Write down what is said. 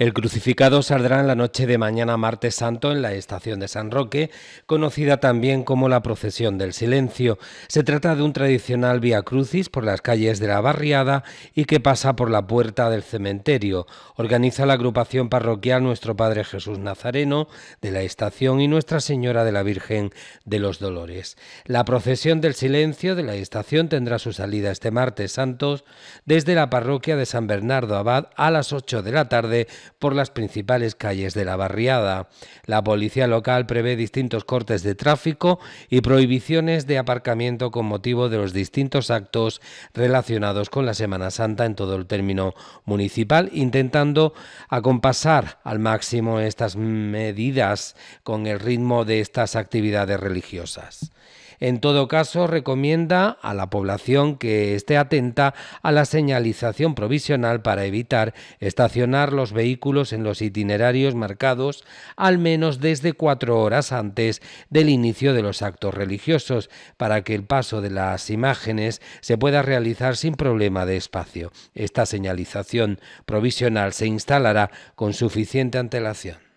El crucificado saldrá en la noche de mañana martes santo en la estación de San Roque, conocida también como la procesión del silencio. Se trata de un tradicional vía crucis por las calles de la barriada y que pasa por la puerta del cementerio. Organiza la agrupación parroquial Nuestro Padre Jesús Nazareno de la estación y Nuestra Señora de la Virgen de los Dolores. La procesión del silencio de la estación tendrá su salida este martes santos desde la parroquia de San Bernardo Abad a las 8 de la tarde por las principales calles de la barriada. La policía local prevé distintos cortes de tráfico y prohibiciones de aparcamiento con motivo de los distintos actos relacionados con la Semana Santa en todo el término municipal, intentando acompasar al máximo estas medidas con el ritmo de estas actividades religiosas. En todo caso, recomienda a la población que esté atenta a la señalización provisional para evitar estacionar los vehículos en los itinerarios marcados al menos desde cuatro horas antes del inicio de los actos religiosos, para que el paso de las imágenes se pueda realizar sin problema de espacio. Esta señalización provisional se instalará con suficiente antelación.